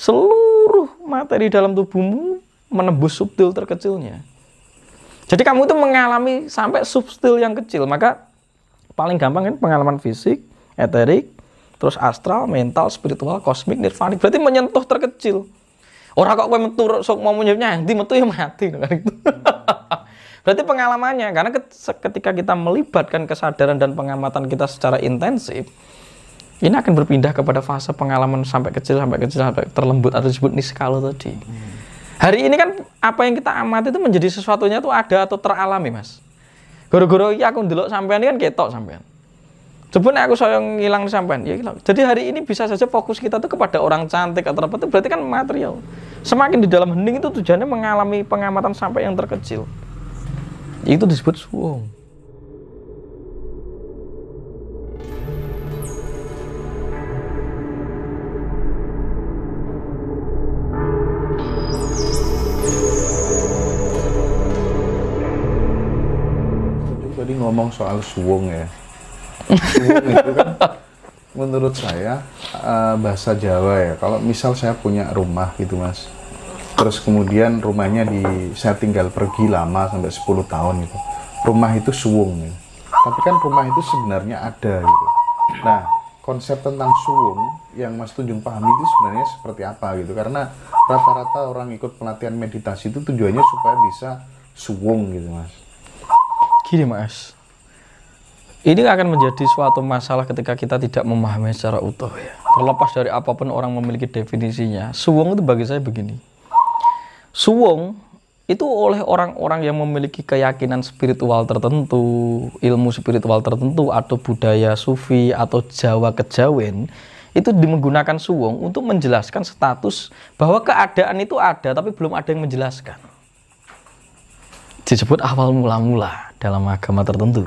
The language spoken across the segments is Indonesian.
seluruh materi dalam tubuhmu menembus subtil terkecilnya. Jadi kamu itu mengalami sampai subtil yang kecil, maka paling gampang kan pengalaman fisik, eterik, terus astral, mental, spiritual, kosmik, nirvana. Berarti menyentuh terkecil. Orang kok kowe metu sok mau nyebutnya nanti metu ya mati kan itu. Berarti pengalamannya karena ketika kita melibatkan kesadaran dan pengamatan kita secara intensif, ini akan berpindah kepada fase pengalaman sampai kecil sampai kecil sampai terlembut atau disebut niskalo tadi. Hmm. Hari ini kan apa yang kita amati itu menjadi sesuatunya itu ada atau teralami, Mas. Goro-goro ya aku ndelok sampean ini kan ketok sampean. Sebut aku sayang ngilang sampean, ya hilang. Jadi hari ini bisa saja fokus kita tuh kepada orang cantik atau apa itu berarti kan material. Semakin di dalam hening itu tujuannya mengalami pengamatan sampai yang terkecil. Itu disebut suwung. ngomong soal suwung ya. Suwung itu kan menurut saya uh, bahasa Jawa ya. Kalau misal saya punya rumah gitu mas, terus kemudian rumahnya di saya tinggal pergi lama sampai 10 tahun gitu. Rumah itu suwung ya. Tapi kan rumah itu sebenarnya ada gitu. Nah konsep tentang suwung yang Mas Tunjung pahami itu sebenarnya seperti apa gitu karena rata-rata orang ikut pelatihan meditasi itu tujuannya supaya bisa suwung gitu Mas. Gini Mas, ini akan menjadi suatu masalah ketika kita tidak memahami secara utuh ya. Terlepas dari apapun orang memiliki definisinya. Suwung itu bagi saya begini. Suwung itu oleh orang-orang yang memiliki keyakinan spiritual tertentu, ilmu spiritual tertentu atau budaya sufi atau Jawa kejawen itu menggunakan suwung untuk menjelaskan status bahwa keadaan itu ada tapi belum ada yang menjelaskan. Disebut awal mula-mula dalam agama tertentu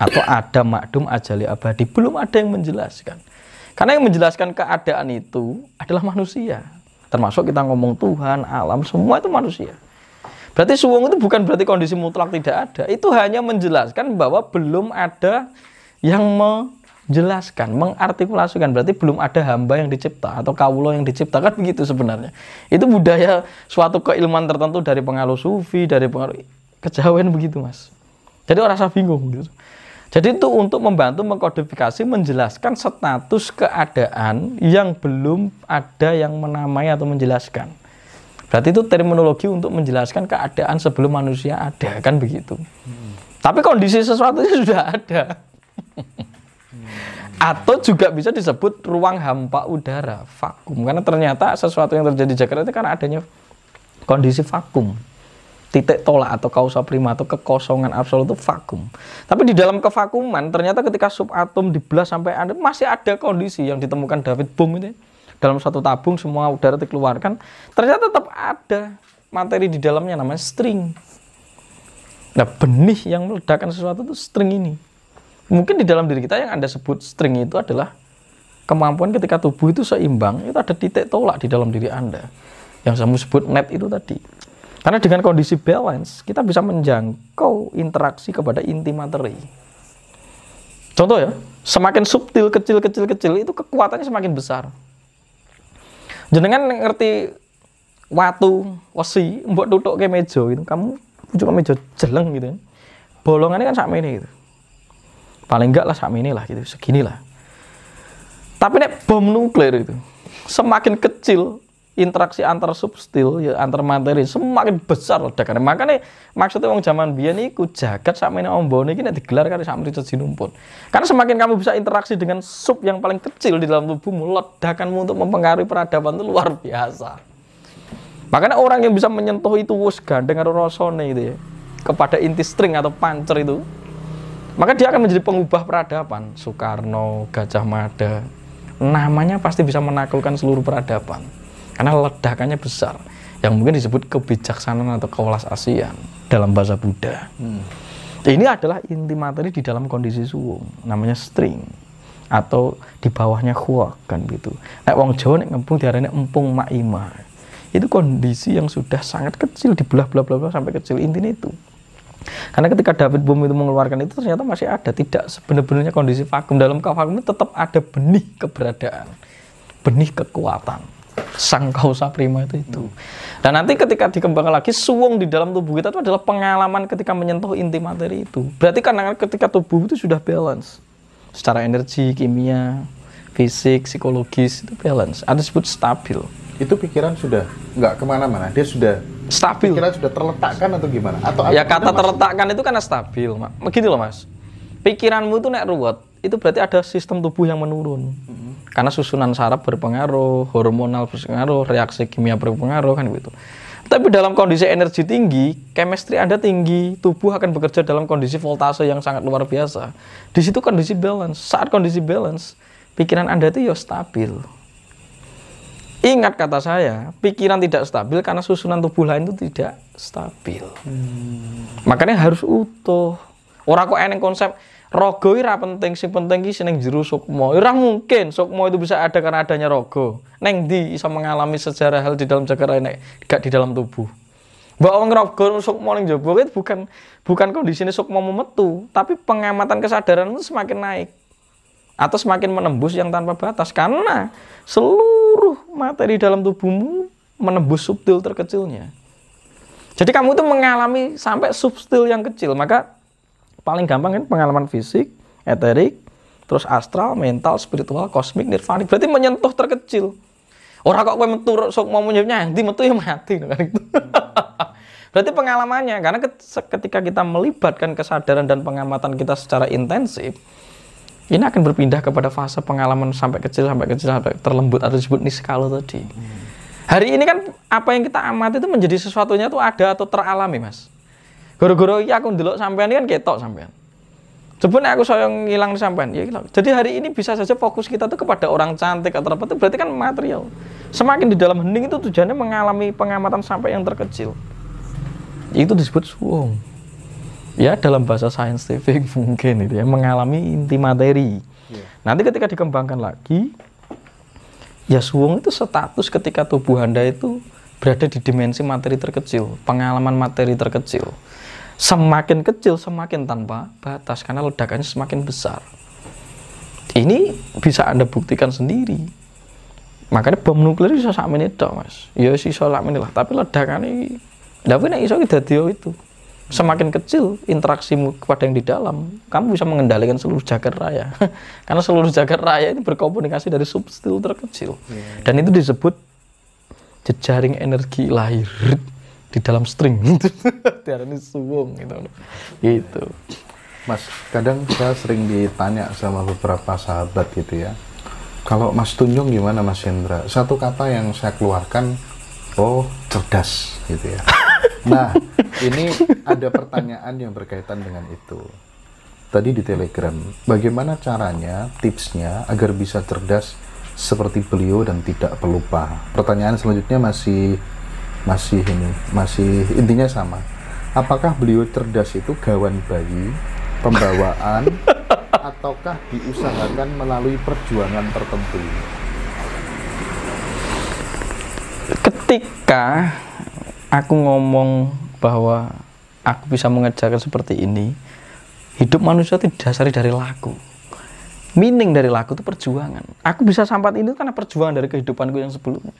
atau ada makdum ajali abadi belum ada yang menjelaskan karena yang menjelaskan keadaan itu adalah manusia termasuk kita ngomong Tuhan alam semua itu manusia berarti suwung itu bukan berarti kondisi mutlak tidak ada itu hanya menjelaskan bahwa belum ada yang menjelaskan mengartikulasikan berarti belum ada hamba yang dicipta atau kaulo yang diciptakan begitu sebenarnya itu budaya suatu keilmuan tertentu dari pengaruh sufi dari pengaruh kejawen begitu mas jadi orang rasa bingung gitu jadi itu untuk membantu mengkodifikasi, menjelaskan status keadaan yang belum ada yang menamai atau menjelaskan. Berarti itu terminologi untuk menjelaskan keadaan sebelum manusia ada, kan begitu. Hmm. Tapi kondisi sesuatu sudah ada. Hmm. atau juga bisa disebut ruang hampa udara, vakum. Karena ternyata sesuatu yang terjadi di Jakarta itu karena adanya kondisi vakum titik tolak atau kausa prima atau kekosongan absolut itu vakum. Tapi di dalam kevakuman ternyata ketika subatom dibelah sampai ada masih ada kondisi yang ditemukan David Bohm ini ya. dalam satu tabung semua udara dikeluarkan ternyata tetap ada materi di dalamnya namanya string. Nah benih yang meledakkan sesuatu itu string ini. Mungkin di dalam diri kita yang Anda sebut string itu adalah kemampuan ketika tubuh itu seimbang, itu ada titik tolak di dalam diri Anda. Yang saya sebut net itu tadi. Karena dengan kondisi balance, kita bisa menjangkau interaksi kepada inti materi. Contoh ya, semakin subtil, kecil, kecil, kecil, itu kekuatannya semakin besar. Jenengan ngerti watu, wesi, membuat duduk ke meja gitu. Kamu cuma mejo meja jeleng gitu. Kan. Bolongannya kan sama ini gitu. Paling enggak lah sama ini lah gitu, segini lah. Tapi nek bom nuklir itu, semakin kecil, interaksi antar substil ya antar materi semakin besar ledakan makanya maksudnya wong zaman biyen niku jagat sama ini ombo ini digelar kali sama Richard Sinumpun karena semakin kamu bisa interaksi dengan sub yang paling kecil di dalam tubuhmu ledakanmu untuk mempengaruhi peradaban itu luar biasa makanya orang yang bisa menyentuh itu wus gandeng atau rosone itu ya kepada inti string atau pancer itu maka dia akan menjadi pengubah peradaban Soekarno, Gajah Mada namanya pasti bisa menaklukkan seluruh peradaban karena ledakannya besar yang mungkin disebut kebijaksanaan atau kewelas asian dalam bahasa Buddha. Hmm. Ini adalah inti materi di dalam kondisi suwung, namanya string atau di bawahnya kuak kan gitu. Nek wong Jawa nek ngempung diarani empung maima. Itu kondisi yang sudah sangat kecil dibelah-belah-belah sampai kecil intinya itu. Karena ketika David Bohm itu mengeluarkan itu ternyata masih ada tidak sebenarnya kondisi vakum dalam vakum itu tetap ada benih keberadaan, benih kekuatan sang kausa prima itu itu. Hmm. Dan nanti ketika dikembangkan lagi suwung di dalam tubuh kita itu adalah pengalaman ketika menyentuh inti materi itu. Berarti kan ketika tubuh itu sudah balance secara energi, kimia, fisik, psikologis itu balance. Ada sebut stabil. Itu pikiran sudah nggak kemana-mana, dia sudah stabil. Pikiran sudah terletakkan atau gimana? Atau ya kata terletakkan itu karena stabil, mak. loh mas, pikiranmu itu naik ruwet, itu berarti ada sistem tubuh yang menurun. -hmm karena susunan saraf berpengaruh, hormonal berpengaruh, reaksi kimia berpengaruh kan gitu. Tapi dalam kondisi energi tinggi, chemistry Anda tinggi, tubuh akan bekerja dalam kondisi voltase yang sangat luar biasa. Di situ kondisi balance. Saat kondisi balance, pikiran Anda itu ya stabil. Ingat kata saya, pikiran tidak stabil karena susunan tubuh lain itu tidak stabil. Hmm. Makanya harus utuh. Orang kok eneng konsep Rogo ira penting, sing penting ki seneng jero sukma. ira ya mungkin sukma itu bisa ada karena adanya rogo. Neng di bisa mengalami sejarah hal di dalam jagara nek gak di dalam tubuh. Mbak wong rogo sukma neng jebol itu bukan bukan kondisinya mau memetu, tapi pengamatan kesadaran itu semakin naik atau semakin menembus yang tanpa batas karena seluruh materi dalam tubuhmu menembus subtil terkecilnya. Jadi kamu itu mengalami sampai subtil yang kecil, maka paling gampang kan pengalaman fisik, eterik, terus astral, mental, spiritual, kosmik, nirvanik. Berarti menyentuh terkecil. Orang kok kowe metu sok mau menyentuhnya nanti metu ya mati kan itu. Berarti pengalamannya karena ketika kita melibatkan kesadaran dan pengamatan kita secara intensif ini akan berpindah kepada fase pengalaman sampai kecil sampai kecil sampai terlembut atau disebut niskalo tadi. Hmm. Hari ini kan apa yang kita amati itu menjadi sesuatunya itu ada atau teralami, Mas. Guru-guru ya aku ndelok sampean kan ketok sampean. Sebenarnya aku sayang hilang sampean, ya hilang. Jadi hari ini bisa saja fokus kita tuh kepada orang cantik atau apa itu berarti kan material. Semakin di dalam hening itu tujuannya mengalami pengamatan sampai yang terkecil. Itu disebut suwung. Ya dalam bahasa scientific mungkin itu ya mengalami inti materi. Yeah. Nanti ketika dikembangkan lagi, ya suwung itu status ketika tubuh anda itu berada di dimensi materi terkecil, pengalaman materi terkecil. Semakin kecil, semakin tanpa batas, karena ledakannya semakin besar. Ini bisa Anda buktikan sendiri. Makanya bom nuklir bisa ini dong, mas. Ya sih sholat menit lah, tapi ledakannya tapi nek iso dio itu. Semakin kecil interaksimu kepada yang di dalam, kamu bisa mengendalikan seluruh jagat raya. Karena seluruh jagat raya ini berkomunikasi dari substil terkecil. Yeah. Dan itu disebut jejaring energi lahir di dalam string ini suwung gitu gitu mas kadang saya sering ditanya sama beberapa sahabat gitu ya kalau mas Tunjung gimana mas Hendra satu kata yang saya keluarkan oh cerdas gitu ya nah ini ada pertanyaan yang berkaitan dengan itu tadi di telegram bagaimana caranya tipsnya agar bisa cerdas seperti beliau dan tidak pelupa. Pertanyaan selanjutnya masih masih ini, masih intinya sama. Apakah beliau cerdas itu gawan bayi, pembawaan, ataukah diusahakan melalui perjuangan tertentu? Ketika aku ngomong bahwa aku bisa mengejar seperti ini, hidup manusia itu didasari dari laku meaning dari lagu itu perjuangan. Aku bisa sampai ini karena perjuangan dari kehidupanku yang sebelumnya.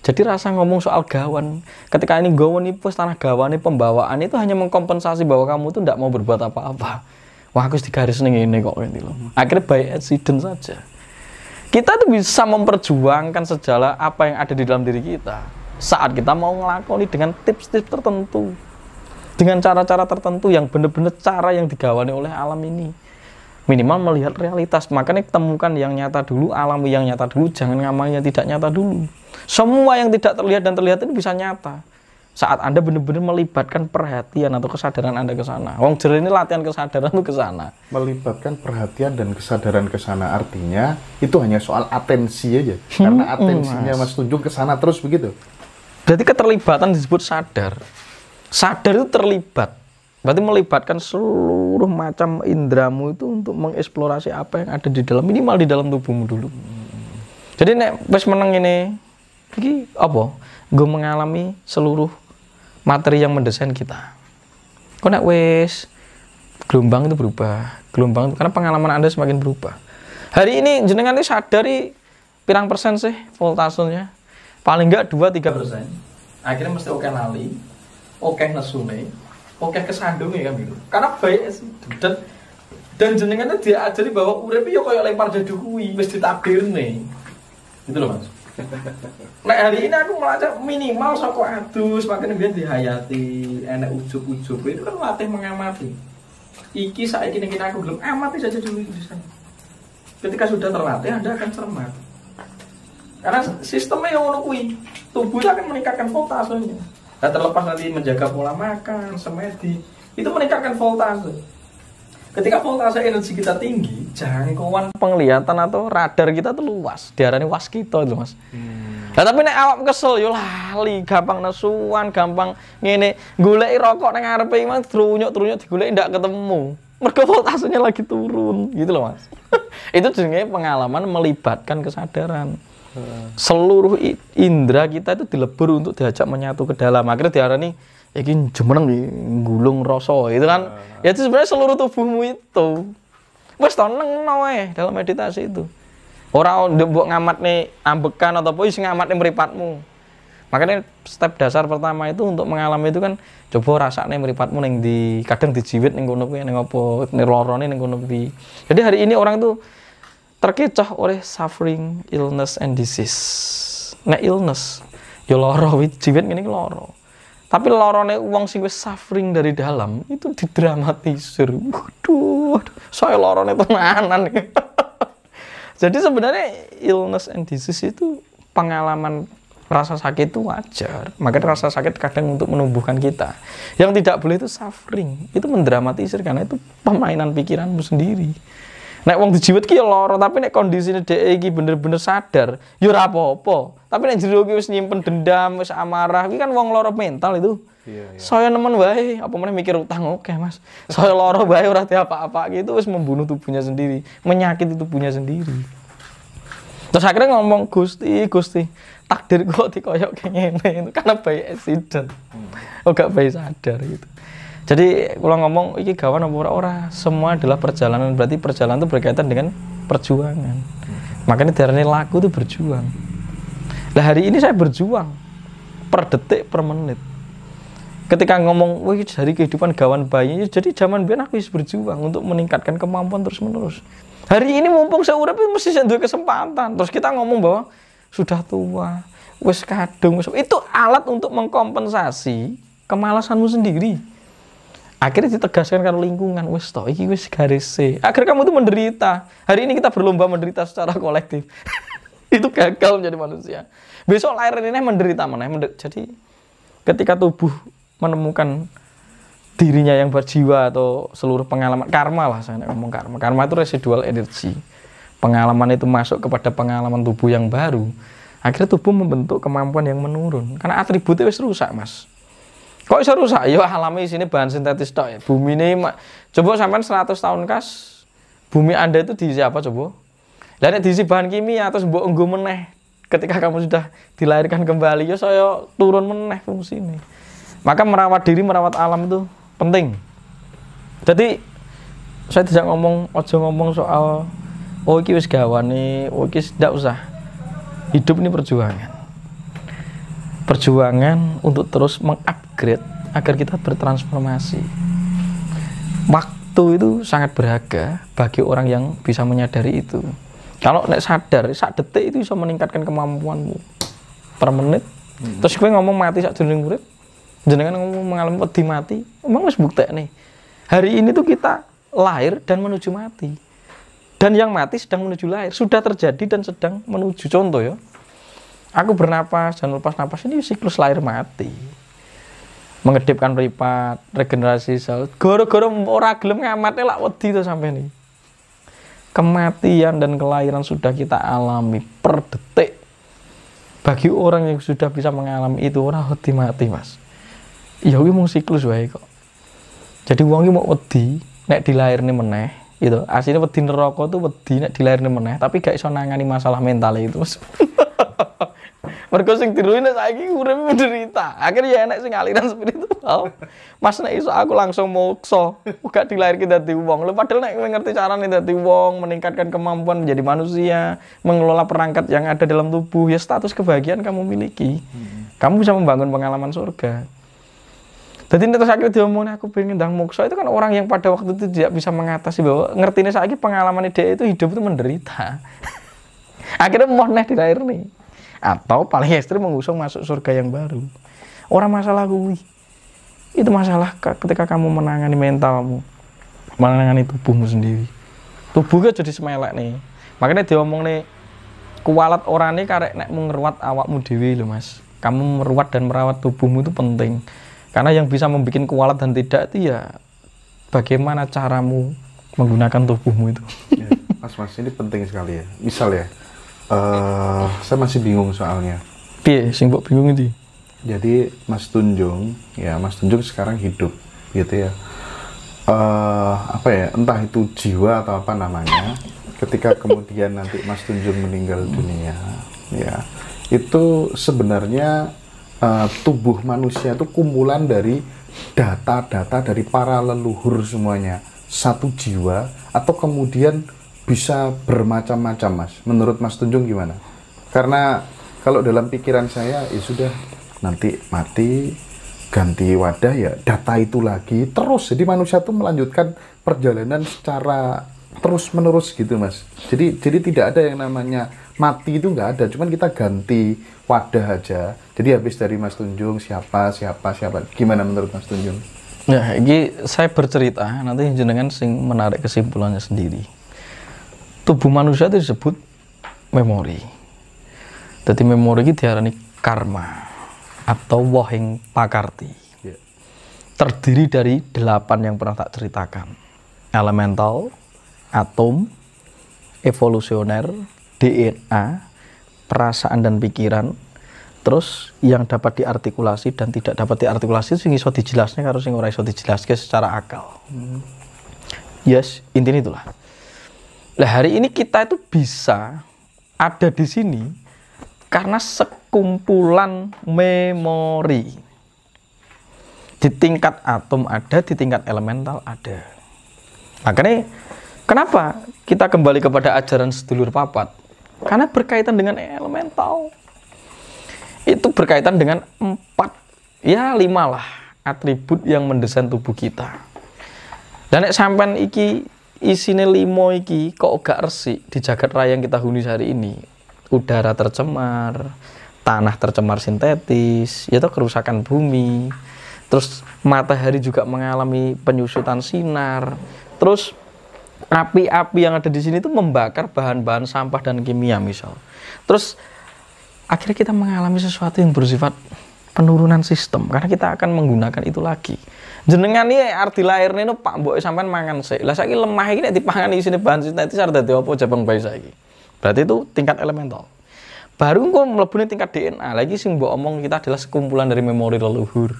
Jadi rasa ngomong soal gawan, ketika ini gawan ini pus tanah gawan ini pembawaan itu hanya mengkompensasi bahwa kamu tuh tidak mau berbuat apa-apa. Wah aku di garis ini ini kok ini loh. Akhirnya by accident saja. Kita tuh bisa memperjuangkan segala apa yang ada di dalam diri kita saat kita mau ngelakoni dengan tips-tips tertentu, dengan cara-cara tertentu yang benar-benar cara yang digawani oleh alam ini minimal melihat realitas makanya temukan yang nyata dulu alam yang nyata dulu jangan ngamanya tidak nyata dulu semua yang tidak terlihat dan terlihat ini bisa nyata saat anda benar-benar melibatkan perhatian atau kesadaran anda ke sana wong jer ini latihan kesadaran tuh ke sana melibatkan perhatian dan kesadaran ke sana artinya itu hanya soal atensi aja hmm, karena hmm, atensinya mas, tunjuk ke sana terus begitu Jadi keterlibatan disebut sadar sadar itu terlibat Berarti melibatkan seluruh macam indramu itu untuk mengeksplorasi apa yang ada di dalam minimal di dalam tubuhmu dulu. Jadi nek wis meneng ini iki apa? Gue mengalami seluruh materi yang mendesain kita. Kok nek wis gelombang itu berubah, gelombang itu karena pengalaman Anda semakin berubah. Hari ini jenengan ini sadari pirang persen sih voltasenya? Paling enggak 2 3 persen. Akhirnya mesti oke nali, oke okay nesune, oke kesandung ya kami, gitu. karena baik dan dan jenengannya dia ajari bahwa urep yo ya kayak lempar dadu kuwi wis ditakdir nih gitu loh mas nah hari ini aku melacak minimal soko adus makanya biar dihayati enak ujuk-ujuk itu kan latih mengamati iki saya kini kini aku belum amati saja dulu di sana ketika sudah terlatih anda akan cermat karena sistemnya yang kuwi tubuhnya akan meningkatkan voltasenya Nah terlepas nanti menjaga pola makan, semedi, itu meningkatkan voltase. Ketika voltase energi kita tinggi, jangkauan penglihatan atau radar kita tuh luas. Diarani waskito itu mas. Hmm. Nah tapi nek awak kesel yo lali, gampang nesuan, gampang ngene, gulai rokok nang ngarepe mas, trunyuk-trunyuk digoleki ndak ketemu. Mergo voltasenya lagi turun gitu loh mas. itu jenenge pengalaman melibatkan kesadaran seluruh indera kita itu dilebur untuk diajak menyatu ke dalam akhirnya diarani ini jemeneng gulung rasa itu kan uh. ya itu sebenarnya seluruh tubuhmu itu wes toneng noe dalam meditasi itu orang buat ngamat nih ambekan atau apa ngamat nih meripatmu makanya step dasar pertama itu untuk mengalami itu kan coba nih meripatmu neng di kadang dijiwit neng kono neng apa neng lorone neng kono jadi hari ini orang tuh terkecoh oleh suffering, illness, and disease. Nek illness, ya loro jiwet ini loro. Tapi loro lorone uang sih wis suffering dari dalam itu didramatisir. Waduh, saya lorone tenanan. Jadi sebenarnya illness and disease itu pengalaman rasa sakit itu wajar. Makanya rasa sakit kadang untuk menumbuhkan kita. Yang tidak boleh itu suffering. Itu mendramatisir karena itu pemainan pikiranmu sendiri. Nek wong dijiwet ki ya lara, tapi nek kondisine dhek iki bener-bener sadar, ya ora apa-apa. Tapi nek jero ki wis nyimpen dendam, wis amarah, iki kan wong lara mental itu. Iya, iya. Saya nemen wae, apa meneh mikir utang oke, okay, Mas. Saya lara wae ora apa-apa gitu wis membunuh tubuhnya sendiri, menyakiti tubuhnya sendiri. Terus akhirnya ngomong Gusti, Gusti, takdir kok dikoyok kayak gini, karena bayi accident. Hmm. Oh gak bayi sadar gitu. Jadi kalau ngomong iki gawan apa ora semua adalah perjalanan. Berarti perjalanan itu berkaitan dengan perjuangan. Hmm. Makanya ini laku itu berjuang. Nah hari ini saya berjuang per detik per menit. Ketika ngomong, wah dari kehidupan gawan bayi, ya, jadi zaman biar aku berjuang untuk meningkatkan kemampuan terus menerus. Hari ini mumpung saya urip mesti saya kesempatan. Terus kita ngomong bahwa sudah tua, wis kadung, itu alat untuk mengkompensasi kemalasanmu sendiri akhirnya ditegaskan kalau lingkungan wis toh iki garis c. akhirnya kamu tuh menderita hari ini kita berlomba menderita secara kolektif itu gagal menjadi manusia besok lahir ini menderita mana Mender jadi ketika tubuh menemukan dirinya yang berjiwa atau seluruh pengalaman karma lah saya ngomong karma karma itu residual energy. pengalaman itu masuk kepada pengalaman tubuh yang baru akhirnya tubuh membentuk kemampuan yang menurun karena atributnya wis rusak mas Kok iso rusak? Ya alami sini bahan sintetis tok ya. Bumi ini coba sampean 100 tahun kas bumi Anda itu diisi apa coba? Dan nek diisi bahan kimia terus mbok enggo meneh ketika kamu sudah dilahirkan kembali ya saya turun meneh fungsi ini. Maka merawat diri, merawat alam itu penting. Jadi saya tidak ngomong ojo ngomong soal oh iki wis gawane, oh iki tidak usah. Hidup ini perjuangan perjuangan untuk terus mengupgrade agar kita bertransformasi. Waktu itu sangat berharga bagi orang yang bisa menyadari itu. Kalau nek sadar, saat detik itu bisa meningkatkan kemampuanmu per menit. Hmm. Terus gue ngomong mati saat jeneng murid, jenengan ngomong mengalami pedih mati, emang harus bukti nih. Hari ini tuh kita lahir dan menuju mati. Dan yang mati sedang menuju lahir, sudah terjadi dan sedang menuju contoh ya. Aku bernapas dan lepas napas ini siklus lahir mati. Mengedipkan ripat regenerasi sel. Goro-goro ora gelem ngamatnya lak wedi to sampai ini. Kematian dan kelahiran sudah kita alami per detik. Bagi orang yang sudah bisa mengalami itu orang wedi mati, Mas. Ya kuwi mau siklus wae kok. Jadi wong mau wedi nek nih meneh itu aslinya wedi neraka tuh wedi nek nih meneh tapi gak iso nangani masalah mental itu mas. mereka sing saya gigi udah menderita akhirnya ya enak sing aliran spiritual mas nek iso aku langsung mau mokso gak kita di uang Lo padahal mengerti ngerti nih dari uang meningkatkan kemampuan menjadi manusia mengelola perangkat yang ada dalam tubuh ya status kebahagiaan kamu miliki hmm. kamu bisa membangun pengalaman surga jadi terus akhirnya diomongin aku pengen dang mukso itu kan orang yang pada waktu itu tidak bisa mengatasi bahwa ngerti saat ini pengalaman dia itu hidup itu menderita. akhirnya mau di lahir nih atau paling ekstrim mengusung masuk surga yang baru orang masalah gue itu masalah ketika kamu menangani mentalmu menangani tubuhmu sendiri tubuhnya jadi semelek nih makanya dia ngomong nih kualat orang nih karek nek mengeruat awakmu dewi loh mas kamu meruat dan merawat tubuhmu itu penting karena yang bisa membuat kualat dan tidak itu ya bagaimana caramu menggunakan tubuhmu itu iya. mas mas ini penting sekali ya misal ya uh, saya masih bingung soalnya. iya sing mbok bingung ini. Jadi Mas Tunjung, ya Mas Tunjung sekarang hidup gitu ya. Uh, apa ya, entah itu jiwa atau apa namanya, ketika kemudian nanti Mas Tunjung meninggal dunia, ya itu sebenarnya uh, tubuh manusia itu kumpulan dari data-data dari para leluhur semuanya satu jiwa atau kemudian bisa bermacam-macam mas menurut mas Tunjung gimana karena kalau dalam pikiran saya ya sudah nanti mati ganti wadah ya data itu lagi terus jadi manusia itu melanjutkan perjalanan secara terus menerus gitu mas jadi jadi tidak ada yang namanya mati itu nggak ada cuman kita ganti wadah aja jadi habis dari mas Tunjung siapa siapa siapa gimana menurut mas Tunjung ya ini saya bercerita nanti jenengan sing menarik kesimpulannya sendiri tubuh manusia itu disebut memori. Jadi memori itu diarani karma atau wahing pakarti. Ya. Terdiri dari delapan yang pernah tak ceritakan. Elemental, atom, evolusioner, DNA, perasaan dan pikiran, terus yang dapat diartikulasi dan tidak dapat diartikulasi sing iso dijelasnya harus sing ora iso dijelaske secara akal. Hmm. Yes, intinya itulah. Nah hari ini kita itu bisa ada di sini karena sekumpulan memori. Di tingkat atom ada, di tingkat elemental ada. Makanya kenapa kita kembali kepada ajaran sedulur papat? Karena berkaitan dengan elemental. Itu berkaitan dengan empat, ya lima lah atribut yang mendesain tubuh kita. Dan sampai iki isine limo iki kok gak resik di jagat raya yang kita huni hari ini udara tercemar tanah tercemar sintetis yaitu kerusakan bumi terus matahari juga mengalami penyusutan sinar terus api-api yang ada di sini itu membakar bahan-bahan sampah dan kimia misal terus akhirnya kita mengalami sesuatu yang bersifat penurunan sistem karena kita akan menggunakan itu lagi jenengan ini arti lahir itu pak mbok sampean mangan sih lah saya lemah ini pangan di sini bahan sintetis ada di apa jabang bayi saya berarti itu tingkat elemental baru engko melebuni tingkat DNA lagi sih mbok omong kita adalah sekumpulan dari memori leluhur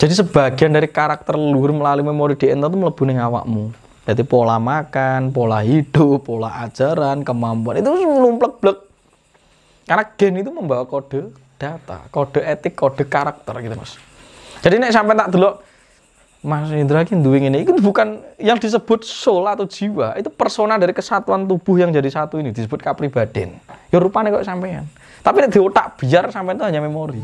jadi sebagian dari karakter leluhur melalui memori DNA itu melebuni awakmu jadi pola makan, pola hidup, pola ajaran, kemampuan itu numplek blek karena gen itu membawa kode data, kode etik, kode karakter gitu mas. Jadi nek sampai tak dulu Mas Indra ini doing ini itu bukan yang disebut soul atau jiwa itu persona dari kesatuan tubuh yang jadi satu ini disebut kapribaden ya rupanya kok sampean tapi di otak biar sampean itu hanya memori